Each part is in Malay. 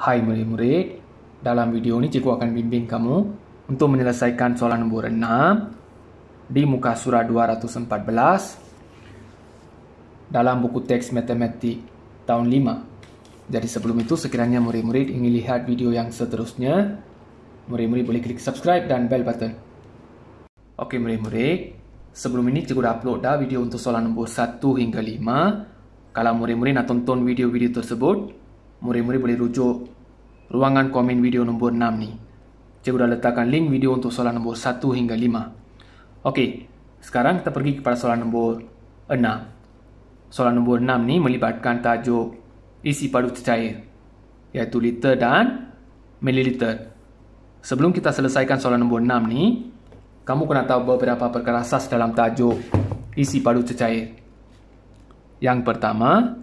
Hai murid-murid, dalam video ini cikgu akan bimbing kamu untuk menyelesaikan soalan nombor 6 di muka surat 214 dalam buku teks matematik tahun 5. Jadi sebelum itu sekiranya murid-murid ingin lihat video yang seterusnya, murid-murid boleh klik subscribe dan bell button. Okey murid-murid, sebelum ini cikgu dah upload dah video untuk soalan nombor 1 hingga 5. Kalau murid-murid nak tonton video-video tersebut, murid-murid boleh rujuk ruangan komen video nombor 6 ni. Cikgu dah letakkan link video untuk soalan nombor 1 hingga 5. Okey, sekarang kita pergi kepada soalan nombor 6. Soalan nombor 6 ni melibatkan tajuk isi padu cecair iaitu liter dan mililiter. Sebelum kita selesaikan soalan nombor 6 ni, kamu kena tahu beberapa perkara asas dalam tajuk isi padu cecair. Yang pertama,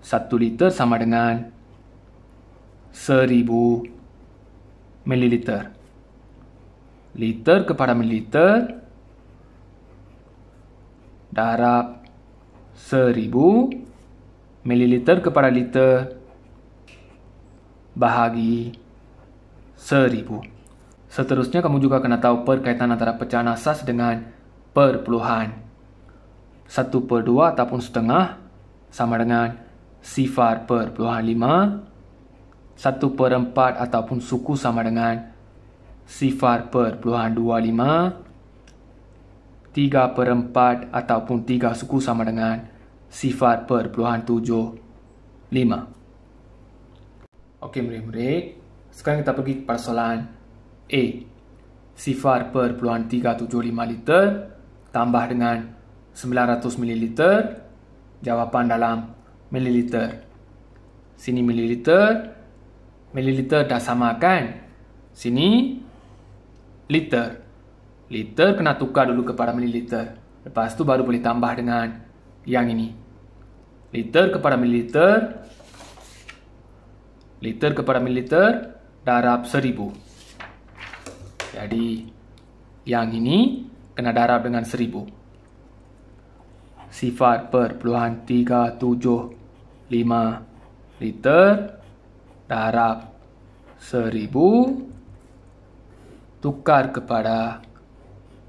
1 liter sama dengan 0.1 seribu mililiter. Liter kepada mililiter darab seribu mililiter kepada liter bahagi seribu. Seterusnya kamu juga kena tahu perkaitan antara pecahan asas dengan perpuluhan. Satu per dua ataupun setengah sama dengan sifar perpuluhan lima satu per empat ataupun suku sama dengan sifar per puluhan dua lima. Tiga per empat ataupun tiga suku sama dengan sifar per puluhan tujuh lima. Okey, murid-murid. Sekarang kita pergi kepada soalan A. Sifar per puluhan tiga tujuh lima liter tambah dengan sembilan ratus mililiter. Jawapan dalam mililiter. Sini mililiter. Mililiter mililiter dah sama kan? Sini liter. Liter kena tukar dulu kepada mililiter. Lepas tu baru boleh tambah dengan yang ini. Liter kepada mililiter. Liter kepada mililiter darab seribu. Jadi yang ini kena darab dengan seribu. Sifat per puluhan tujuh lima 5 liter darab seribu tukar kepada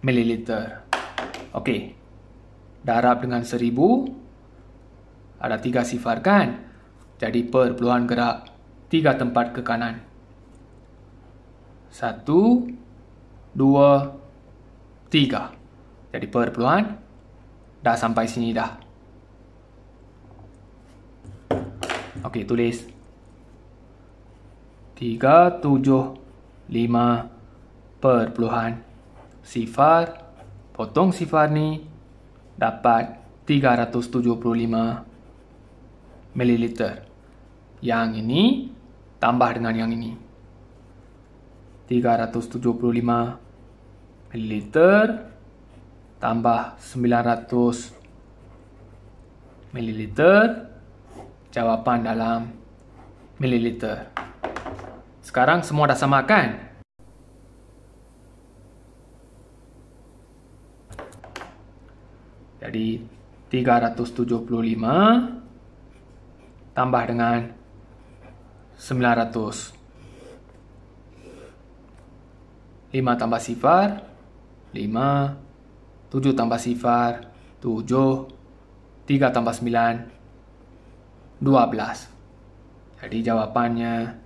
mililiter. Okey. Darab dengan seribu ada tiga sifar kan? Jadi perpeluhan gerak tiga tempat ke kanan. Satu, dua, tiga. Jadi perpeluhan dah sampai sini dah. Okey, tulis. 37.5 perpuluhan sifar potong sifar ni dapat 375 mililiter. Yang ini tambah dengan yang ini. 375 mililiter tambah 900 mililiter jawapan dalam mililiter. Sekarang semua dah sama kan? Jadi 375 tambah dengan 900. 5 tambah sifar 5 7 tambah sifar 7 3 tambah 9 12 Jadi jawapannya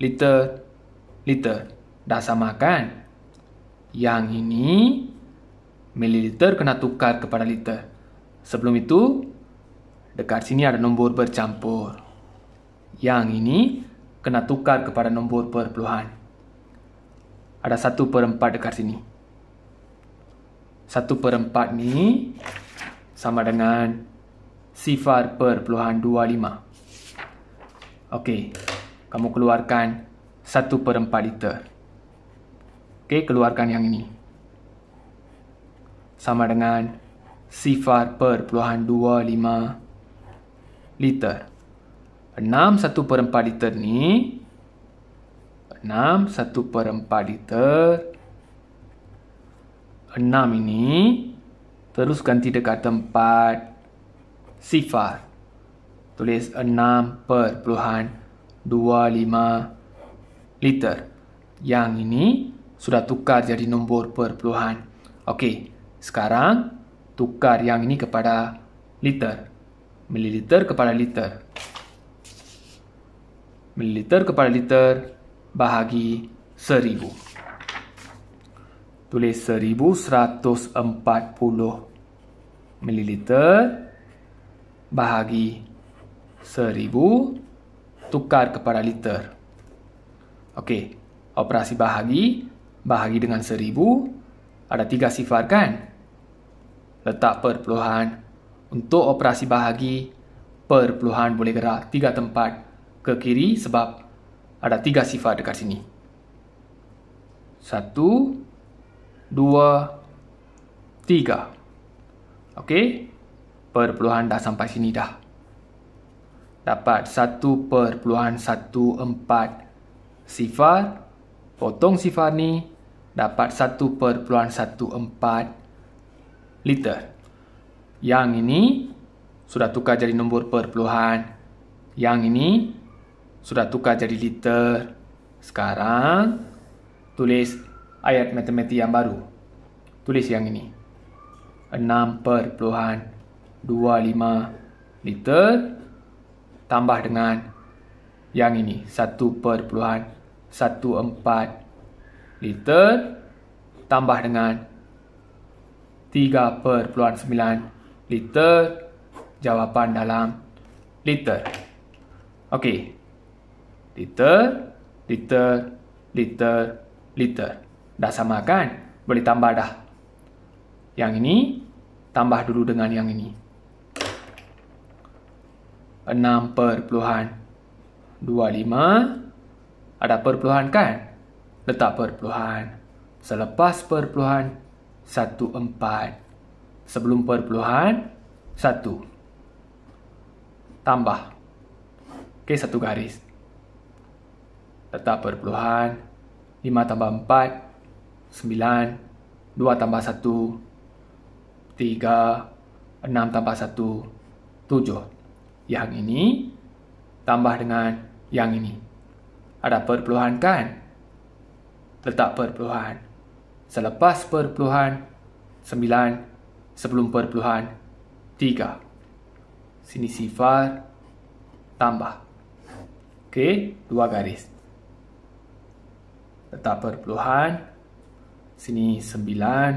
liter, liter. Dah sama kan? Yang ini, mililiter kena tukar kepada liter. Sebelum itu, dekat sini ada nombor bercampur. Yang ini, kena tukar kepada nombor perpuluhan. Ada satu per empat dekat sini. Satu per empat ni sama dengan sifar perpuluhan dua lima. Okey kamu keluarkan 1 per 4 liter. Okey, keluarkan yang ini. Sama dengan sifar per puluhan 25 liter. 6 1 per 4 liter ni 6 1 per 4 liter 6 ini terus ganti dekat tempat sifar. Tulis 6 per puluhan 25 25 liter. Yang ini sudah tukar jadi nombor perpuluhan. Okey, sekarang tukar yang ini kepada liter. Mililiter kepada liter. Mililiter kepada liter bahagi seribu. Tulis seribu seratus empat puluh mililiter bahagi seribu tukar kepada liter. Okey, operasi bahagi, bahagi dengan seribu, ada tiga sifar kan? Letak perpuluhan. Untuk operasi bahagi, perpuluhan boleh gerak tiga tempat ke kiri sebab ada tiga sifar dekat sini. Satu, dua, tiga. Okey, perpuluhan dah sampai sini dah dapat 1.14 sifar. Potong sifar ni dapat 1.14 liter. Yang ini sudah tukar jadi nombor perpuluhan. Yang ini sudah tukar jadi liter. Sekarang tulis ayat matematik yang baru. Tulis yang ini. 6 perpuluhan 25 liter tambah dengan yang ini 1.14 liter tambah dengan 3.9 liter jawapan dalam liter. Okey. Liter, liter, liter, liter. Dah sama kan? Boleh tambah dah. Yang ini tambah dulu dengan yang ini 1.14 6 perpuluhan 25 ada perpuluhan kan? Letak perpuluhan selepas perpuluhan 14 sebelum perpuluhan 1 tambah okey satu garis letak perpuluhan 5 tambah 4 9 2 tambah 1 3 6 tambah 1 7 yang ini tambah dengan yang ini. Ada perpuluhan kan? Letak perpuluhan. Selepas perpuluhan, sembilan sebelum perpuluhan, tiga Sini sifar, tambah. Okey, dua garis. Letak perpuluhan. Sini sembilan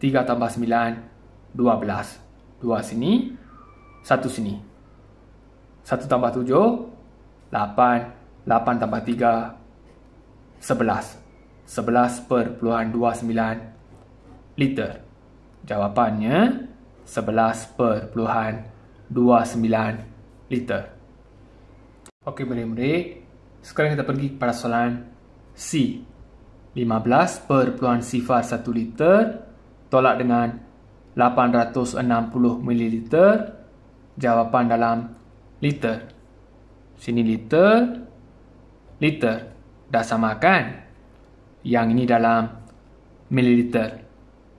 tiga tambah sembilan dua belas dua sini, satu sini, 1 tambah 7 8 8 tambah 3 11 11 per puluhan 29 liter Jawapannya 11 per puluhan 29 liter Ok, murid-murid Sekarang kita pergi kepada soalan C 15 per puluhan sifar 1 liter Tolak dengan 860 ml Jawapan dalam liter. Sini liter, liter. Dah sama kan? Yang ini dalam mililiter.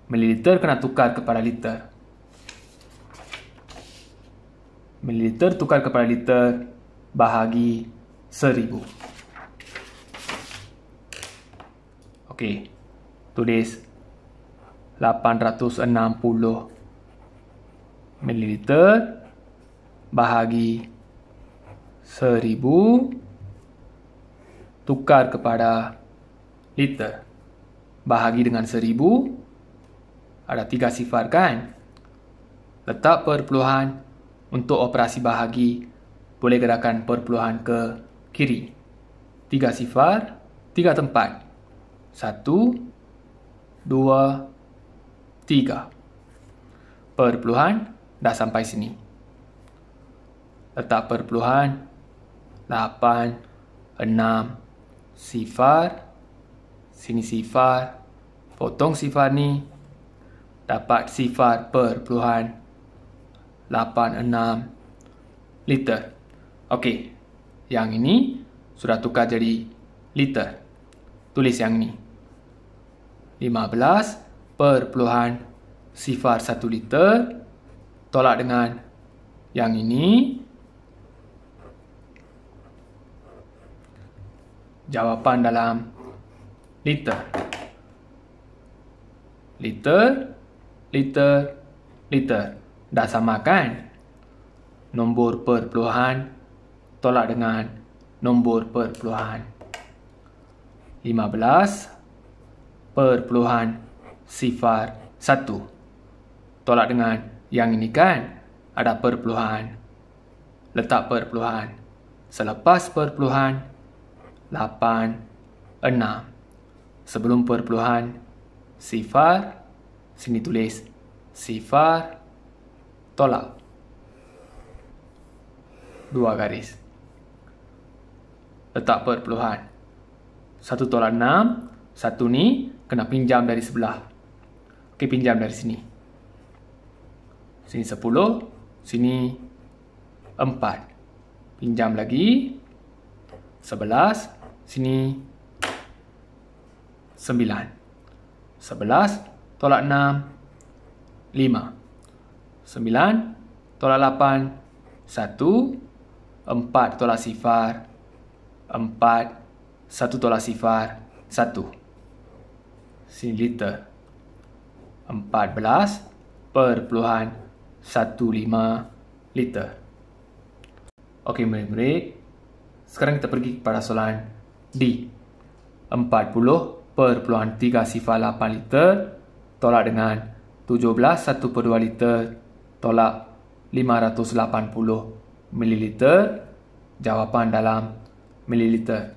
Mililiter kena tukar kepada liter. Mililiter tukar kepada liter bahagi seribu. Okey, tulis 860 mililiter bahagi seribu tukar kepada liter bahagi dengan seribu ada tiga sifar kan letak perpuluhan untuk operasi bahagi boleh gerakan perpuluhan ke kiri tiga sifar tiga tempat satu dua tiga perpuluhan dah sampai sini letak perpuluhan lapan, enam, sifar sini sifar potong sifar ni dapat sifar perpuluhan lapan enam liter okey yang ini sudah tukar jadi liter tulis yang ni. Lima belas perpuluhan sifar satu liter tolak dengan yang ini jawapan dalam liter. Liter, liter, liter. Dah sama kan? Nombor perpuluhan tolak dengan nombor perpuluhan. 15 perpuluhan sifar 1. Tolak dengan yang ini kan? Ada perpuluhan. Letak perpuluhan. Selepas perpuluhan, 15 lapan, enam. Sebelum perpuluhan, sifar, sini tulis sifar, tolak. Dua garis. Letak perpuluhan. Satu tolak enam, satu ni kena pinjam dari sebelah. Okey, pinjam dari sini. Sini sepuluh, sini empat. Pinjam lagi. Sebelas, sini 9 11 tolak 6 5 9 tolak 8 1 4 tolak sifar 4 1 tolak sifar 1 sini liter 14 perpuluhan 1.5 liter Okey, murid-murid. Sekarang kita pergi kepada soalan 2.1. D 40.3 sifar 8 liter tolak dengan 17 1.2 liter tolak 580 mililiter jawapan dalam mililiter.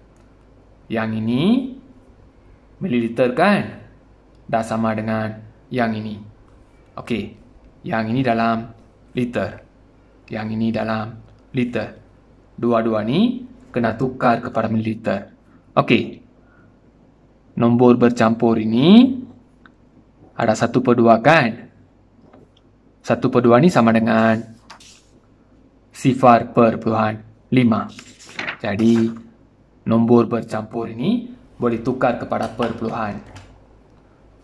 Yang ini mililiter kan? Dah sama dengan yang ini. Okey, yang ini dalam liter. Yang ini dalam liter. Dua-dua ni kena tukar kepada mililiter. Okey. Nombor bercampur ini ada 1 per 2 kan? 1 per 2 ni sama dengan sifar per puluhan 5. Jadi nombor bercampur ini boleh tukar kepada per puluhan.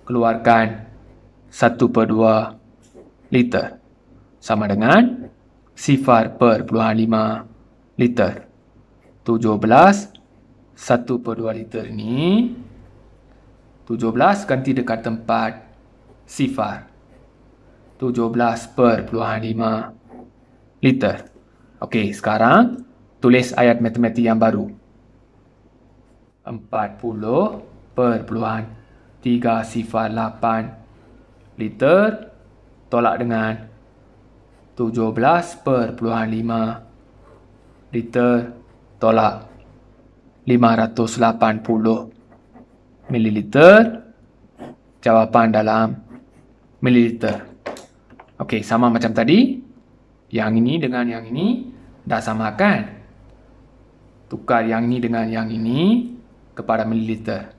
Keluarkan 1 per 2 liter sama dengan sifar per puluhan 5 liter. 1 per 2 liter ni 17 ganti dekat tempat sifar 17 per puluhan 5 liter ok sekarang tulis ayat matematik yang baru 40 per puluhan 3 sifar 8 liter tolak dengan 17 per puluhan 5 liter tolak 580 ml. Jawapan dalam mililiter. Okey, sama macam tadi. Yang ini dengan yang ini dah samakan. Tukar yang ini dengan yang ini kepada mililiter.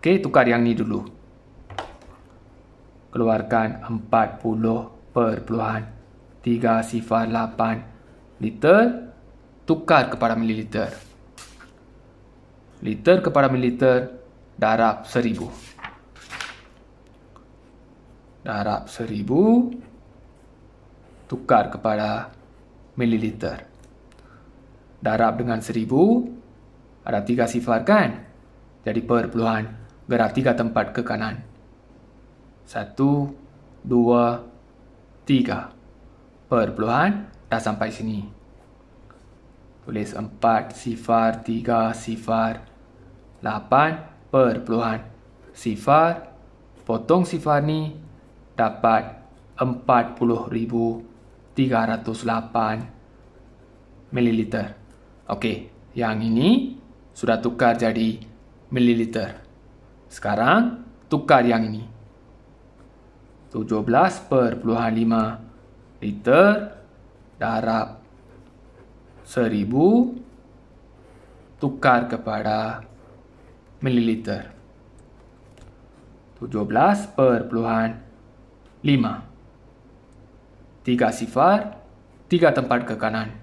Okey, tukar yang ini dulu. Keluarkan 40.3 sifar 8 liter. Tukar kepada mililiter liter kepada militer darab seribu. Darab seribu tukar kepada mililiter. Darab dengan seribu ada tiga sifar kan? Jadi perpuluhan gerak tiga tempat ke kanan. Satu, dua, tiga. Perpuluhan dah sampai sini tulis 4 sifar 3 sifar 8 Puluhan, sifar potong sifar ni dapat 40,308 mililiter. Okey, yang ini sudah tukar jadi mililiter. Sekarang tukar yang ini. 17 perpuluhan 5 liter darab seribu tukar kepada mililiter. 17.5 Tiga sifar, tiga tempat ke kanan.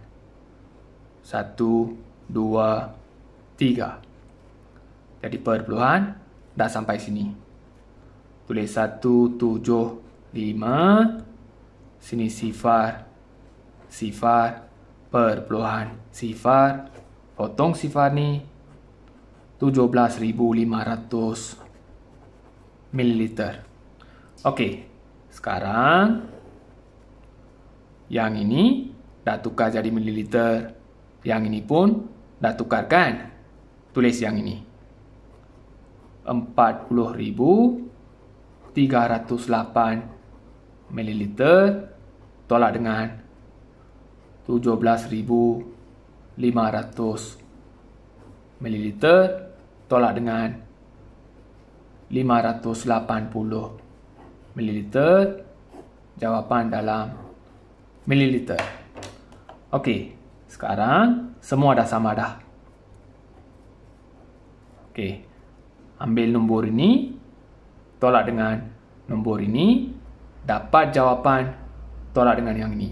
Satu, dua, tiga. Jadi perpuluhan dah sampai sini. Tulis satu, tujuh, lima. Sini sifar, sifar, perpuluhan sifar potong sifar ni 17,500 ml. Okey, sekarang yang ini dah tukar jadi mililiter. Yang ini pun dah tukarkan. Tulis yang ini. 40,308 ml tolak dengan 17,500 17,500 ml tolak dengan 580 ml jawapan dalam mililiter. Okey, sekarang semua dah sama dah. Okey. Ambil nombor ini, tolak dengan nombor ini, dapat jawapan tolak dengan yang ini.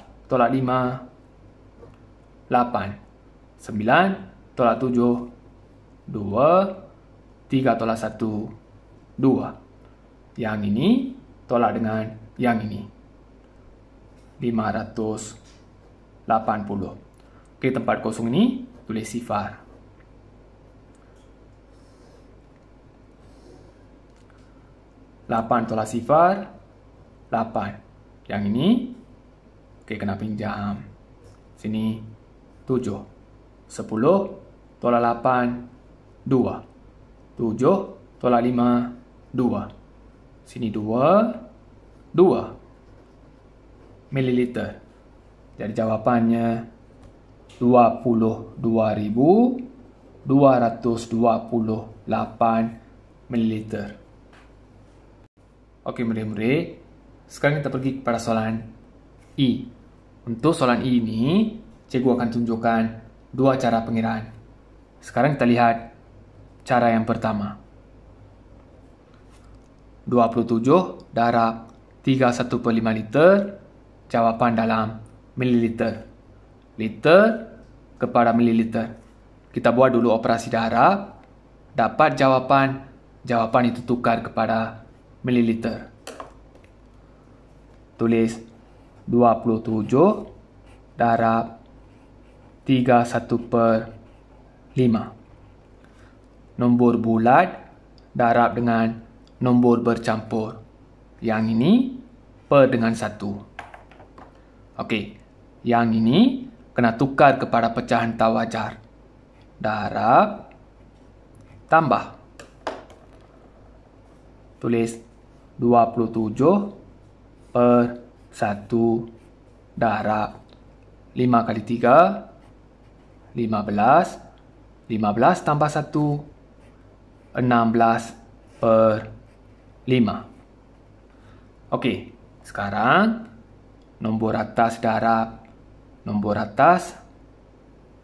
tolak 5, 8, 9, tolak 7, 2, 3 tolak 1, 2. Yang ini tolak dengan yang ini. 580. Okey, tempat kosong ini tulis sifar. Lapan tolak sifar. Lapan. Yang ini Okey, kena pinjam. Sini, 7. sepuluh tolak lapan dua 7, tolak lima dua Sini, dua dua Mililiter. Jadi jawapannya dua dua dua dua puluh puluh ribu ratus lapan mililiter. Okey, murid-murid. Sekarang kita pergi kepada soalan I Untuk soalan I ini, cikgu akan tunjukkan dua cara pengiraan. Sekarang kita lihat cara yang pertama. 27 darab per 31.5 liter, jawapan dalam mililiter. Liter kepada mililiter. Kita buat dulu operasi darab, dapat jawapan, jawapan itu tukar kepada mililiter. Tulis 27 darab 31 per 5. Nombor bulat darab dengan nombor bercampur. Yang ini per dengan 1. Okey, yang ini kena tukar kepada pecahan tawajar. Darab tambah. Tulis 27 per 5 satu darab lima kali tiga lima belas lima belas tambah satu enam belas per lima. Okey, sekarang nombor atas darab, nombor atas,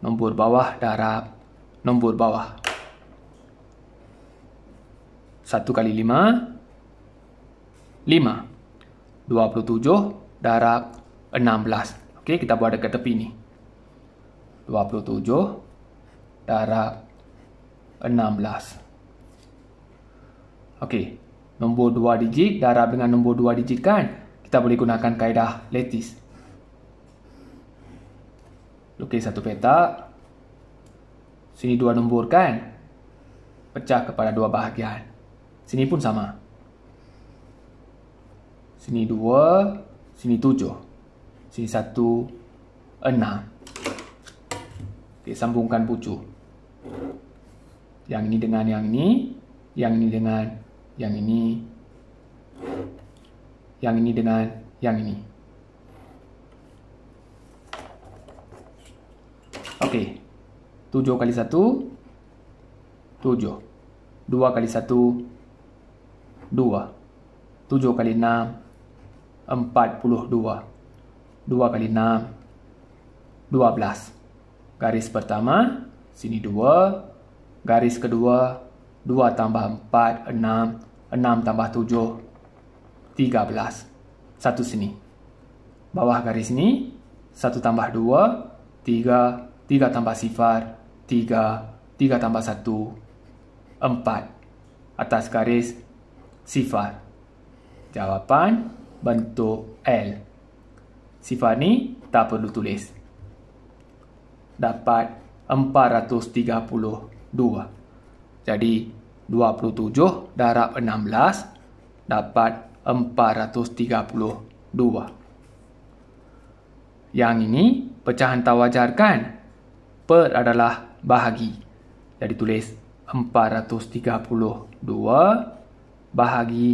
nombor bawah darab, nombor bawah. Satu kali lima, lima. 27 darab 16. Okey, kita buat dekat tepi ni. 27 darab 16. Okey, nombor 2 digit darab dengan nombor 2 digit kan? Kita boleh gunakan kaedah lattice. Lukis satu petak. Sini dua nombor kan? Pecah kepada dua bahagian. Sini pun sama sini dua, sini tujuh, sini satu, enam. Okey, sambungkan pucuk. Yang ini dengan yang ini, yang ini dengan yang ini, yang ini dengan yang ini. Okey. tujuh kali satu, tujuh. Dua kali satu, dua. Tujuh kali enam. Empat puluh dua, dua kali enam, dua belas. Garis pertama, sini dua. Garis kedua, dua tambah empat, enam, enam tambah tujuh, tiga belas. Satu sini. Bawah garis ini, satu tambah dua, tiga, tiga tambah sifar, tiga, tiga tambah satu, empat. Atas garis, sifar. Jawapan, 4 bentuk L. Sifar ni tak perlu tulis. Dapat 432. Jadi 27 darab 16 dapat 432. Yang ini pecahan tak wajar kan? Per adalah bahagi. Jadi tulis 432 bahagi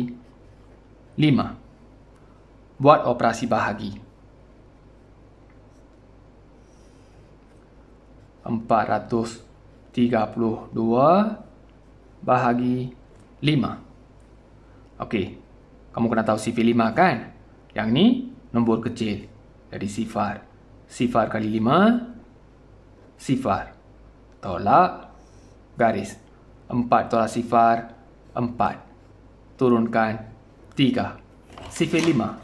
5 buat operasi bahagi. 432 bahagi 5. Okey. Kamu kena tahu sifir 5 kan? Yang ni nombor kecil. Jadi sifar. Sifar kali 5. Sifar. Tolak. Garis. 4 tolak sifar. 4. Turunkan. 3. Sifir 5.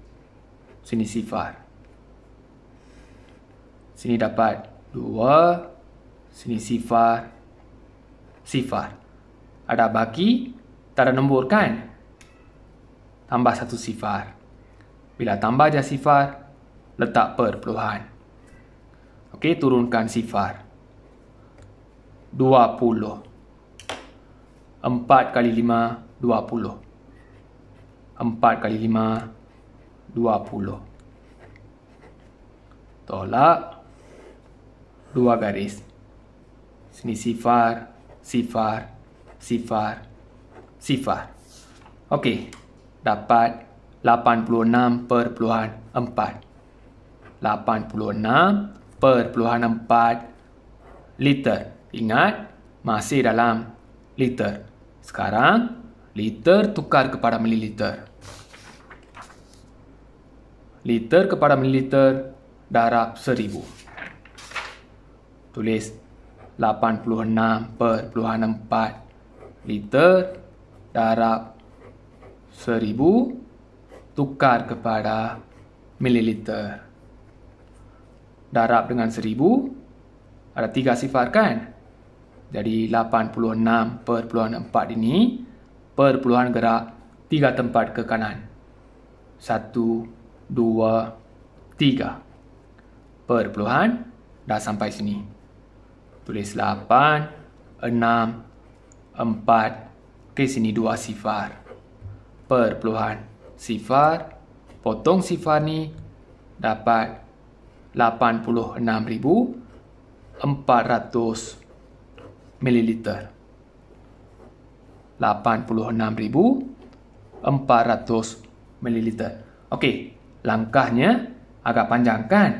Sini sifar Sini dapat Dua Sini sifar Sifar Ada baki Tak ada nombor kan? Tambah satu sifar Bila tambah je sifar Letak perpuluhan Okey, turunkan sifar Dua puluh Empat kali lima Dua puluh Empat kali lima dua puluh. Tolak dua garis. Sini sifar, sifar, sifar, sifar. Okey, dapat per per puluhan puluhan 86.4 liter. Ingat, masih dalam liter. Sekarang, liter tukar kepada mililiter. 86.4 liter kepada mililiter darab seribu Tulis 86 86.4 liter darab seribu tukar kepada mililiter. Darab dengan seribu ada tiga sifar kan? Jadi 86 86.4 ini perpuluhan gerak tiga tempat ke kanan. Satu dua, tiga. Perpuluhan dah sampai sini. Tulis lapan, enam, empat. Okey, sini dua sifar. Perpuluhan sifar. Potong sifar ni dapat lapan puluh enam ribu empat 86,400 ml. 86,400 ml. Okey, langkahnya agak panjang kan?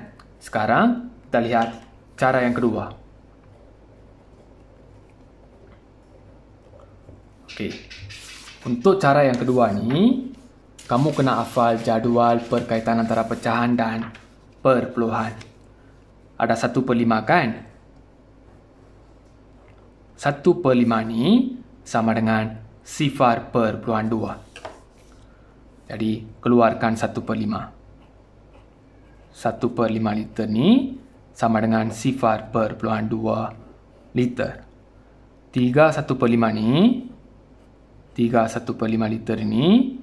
Sekarang kita lihat cara yang kedua. Oke, untuk cara yang kedua ni, kamu kena hafal jadual perkaitan antara pecahan dan perpuluhan. Ada satu per lima kan? Satu per lima ni sama dengan sifar perpuluhan dua. Jadi keluarkan 1 per 5. 1 per 5 liter ni sama dengan sifar per peluang 2 liter. 3 1 per 5 ni, 3 1 per 5 liter ni,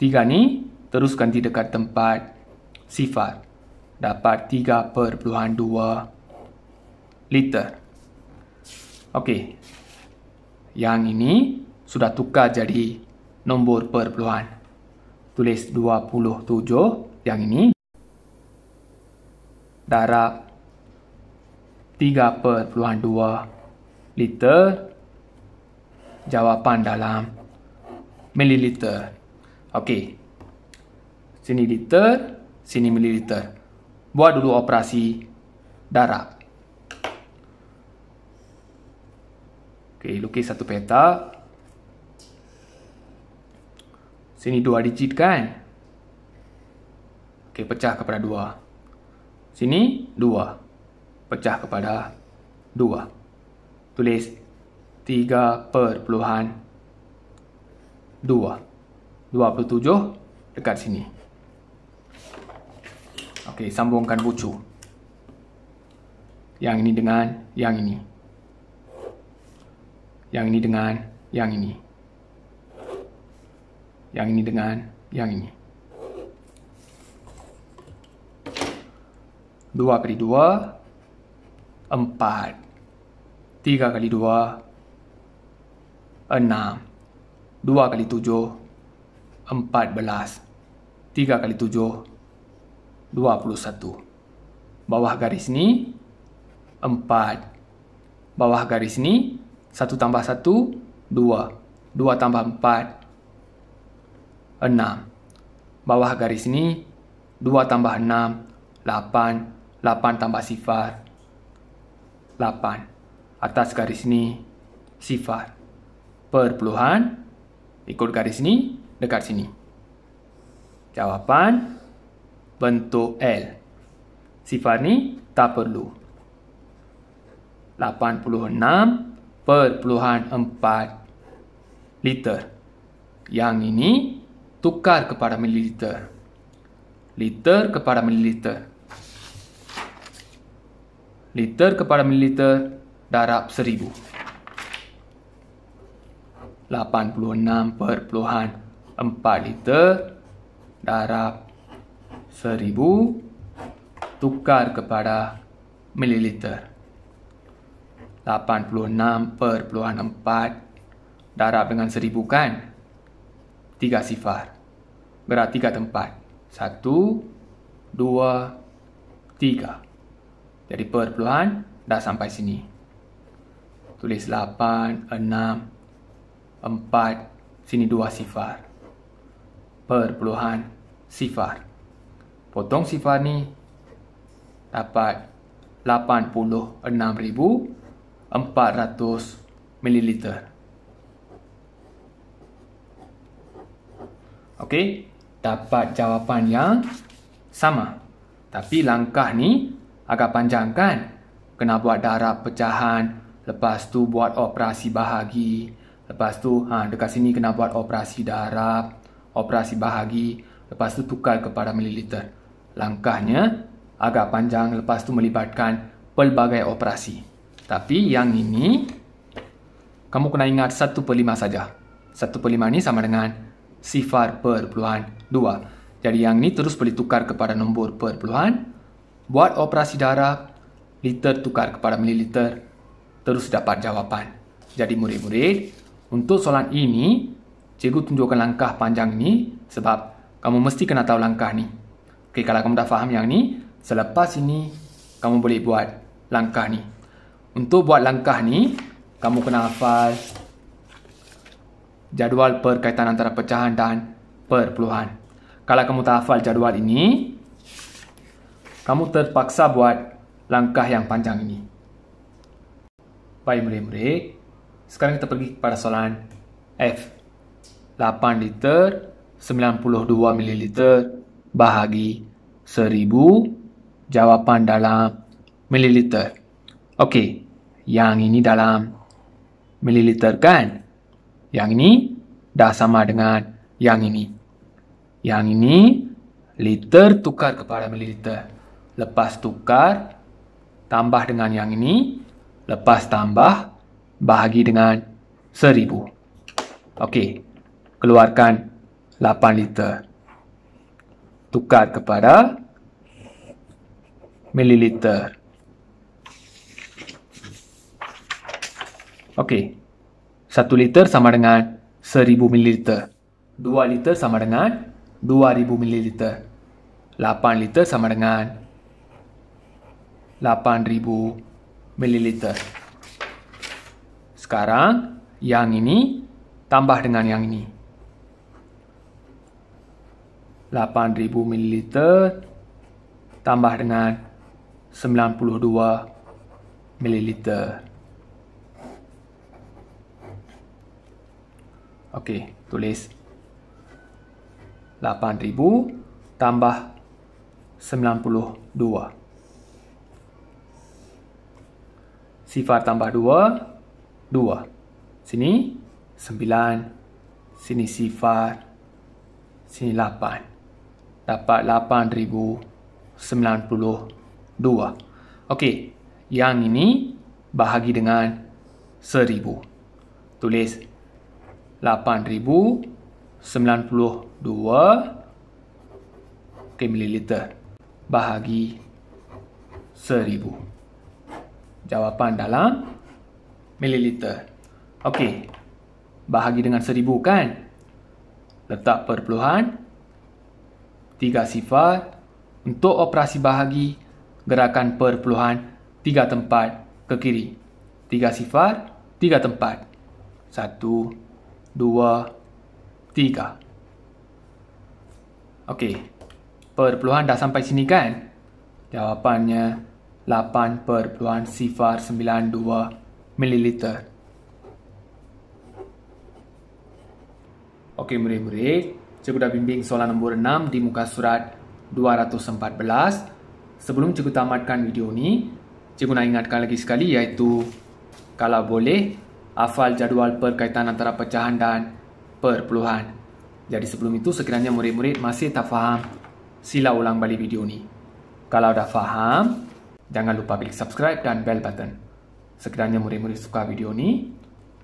3 ni terus ganti dekat tempat sifar. Dapat 3 per peluang 2 liter. Okey. Yang ini sudah tukar jadi nombor per peluang tulis 27 yang ini darab 3 per 3.2 liter jawapan dalam mililiter okey sini liter sini mililiter buat dulu operasi darab okey lukis satu petak Sini dua digit kan? Okey, pecah kepada dua. Sini dua. Pecah kepada dua. Tulis tiga per puluhan dua. Dua puluh tujuh dekat sini. Okey, sambungkan bucu. Yang ini dengan yang ini. Yang ini dengan yang ini yang ini dengan yang ini. 2 kali 2, 4. 3 kali 2, 6. 2 kali 7, 14. 3 kali 7, 21. Bawah garis ni, 4. Bawah garis ni, 1 tambah 1, 2. 2 tambah 4, 6. Bawah garis ini 2 tambah 6, 8. 8 tambah sifar, 8. Atas garis ini sifar. Perpuluhan, ikut garis ini dekat sini. Jawapan, bentuk L. Sifar ni, tak perlu. 86 perpuluhan 4 liter. Yang ini tukar kepada mililiter. Liter kepada mililiter. Liter kepada mililiter darab 1000. 86.4 liter darab seribu. tukar kepada mililiter. 86.4 darab dengan seribu kan? 1000 tiga sifar. Berat tiga tempat. Satu, dua, tiga. Jadi perpuluhan dah sampai sini. Tulis lapan, enam, empat, sini dua sifar. Perpuluhan sifar. Potong sifar ni dapat lapan puluh enam ribu empat ratus mililiter. Okey, dapat jawapan yang sama. Tapi langkah ni agak panjang kan? Kena buat darab pecahan, lepas tu buat operasi bahagi. Lepas tu ha, dekat sini kena buat operasi darab, operasi bahagi. Lepas tu tukar kepada mililiter. Langkahnya agak panjang lepas tu melibatkan pelbagai operasi. Tapi yang ini, kamu kena ingat 1 per 5 saja. 1 per 5 ni sama dengan 0.5. Sifar far per puluhan dua. Jadi yang ni terus boleh tukar kepada nombor per puluhan. Buat operasi darah, liter tukar kepada mililiter, terus dapat jawapan. Jadi murid-murid, untuk soalan ini, cikgu tunjukkan langkah panjang ni sebab kamu mesti kena tahu langkah ni. Okey, kalau kamu dah faham yang ni, selepas ini kamu boleh buat langkah ni. Untuk buat langkah ni, kamu kena hafal jadual perkaitan antara pecahan dan perpuluhan. Kalau kamu tak hafal jadual ini, kamu terpaksa buat langkah yang panjang ini. Baik, murid-murid. Sekarang kita pergi kepada soalan F. 8 liter 92 mililiter bahagi 1000 jawapan dalam mililiter. Okey, yang ini dalam mililiter kan? Yang ini dah sama dengan yang ini. Yang ini liter tukar kepada mililiter. Lepas tukar, tambah dengan yang ini. Lepas tambah, bahagi dengan seribu. Okey, keluarkan 8 liter. Tukar kepada mililiter. Okey, 1 liter sama dengan 1000 ml. 2 liter sama dengan 2000 ml. 8 liter sama dengan 8000 ml. Sekarang yang ini tambah dengan yang ini. 8000 ml tambah dengan 92 ml. Okey, tulis 8000 tambah 92. Sifar tambah 2, 2. Sini 9, sini sifar, sini 8. Dapat 8092. Okey, yang ini bahagi dengan seribu, Tulis 1000 8092 ml bahagi 1000. Jawapan dalam mililiter. Okey. Bahagi dengan 1000 kan? Letak perpuluhan tiga sifar untuk operasi bahagi gerakan perpuluhan tiga tempat ke kiri. tiga sifar tiga tempat. satu dua, tiga. Okey, perpuluhan dah sampai sini kan? Jawapannya 8.92 mililiter. Okey, murid-murid, cikgu dah bimbing soalan nombor 6 di muka surat 214. Sebelum cikgu tamatkan video ni, cikgu nak ingatkan lagi sekali iaitu kalau boleh hafal jadual perkaitan antara pecahan dan perpuluhan. Jadi sebelum itu sekiranya murid-murid masih tak faham, sila ulang balik video ni. Kalau dah faham, jangan lupa klik subscribe dan bell button. Sekiranya murid-murid suka video ni,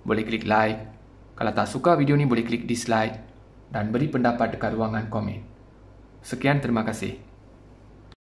boleh klik like. Kalau tak suka video ni, boleh klik dislike dan beri pendapat dekat ruangan komen. Sekian, terima kasih.